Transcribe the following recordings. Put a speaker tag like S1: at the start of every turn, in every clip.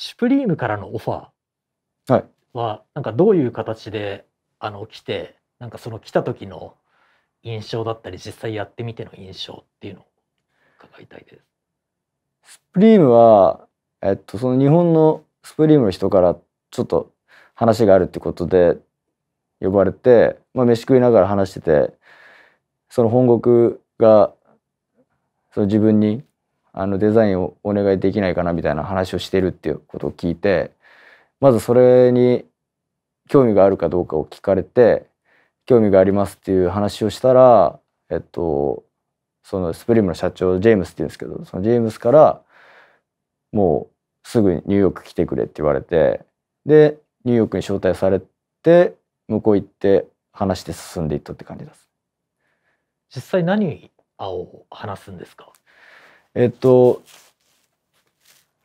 S1: シュプリームからのオファーは、なんかどういう形であの来てなんかその来た時の印象だったり実際やってみての印象っていうのを伺いたいで
S2: す。スプリームは、えっと、その日本のスプリームの人からちょっと話があるってことで呼ばれて、まあ、飯食いながら話しててその本国がその自分にあのデザインをお願いできないかなみたいな話をしてるっていうことを聞いてまずそれに興味があるかどうかを聞かれて興味がありますっていう話をしたらえっとそのスプリームの社長ジェームスっていうんですけどそのジェームスからもうすぐにニューヨーク来てくれって言われてでニューヨークに招待されて向こう行って話して進んでいったって感じです
S3: 実際何を話すんですか
S2: えっと、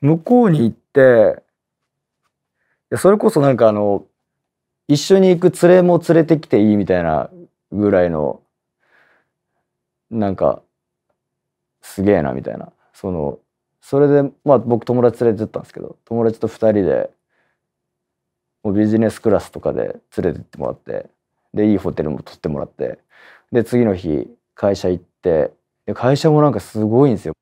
S2: 向こうに行って、いやそれこそなんかあの、一緒に行く連れも連れてきていいみたいなぐらいの、なんか、すげえなみたいな。その、それで、まあ僕友達連れてったんですけど、友達と2人で、もうビジネスクラスとかで連れてってもらって、で、いいホテルも取ってもらって、で、次の日、会社行って、会社もなんかすごいんですよ。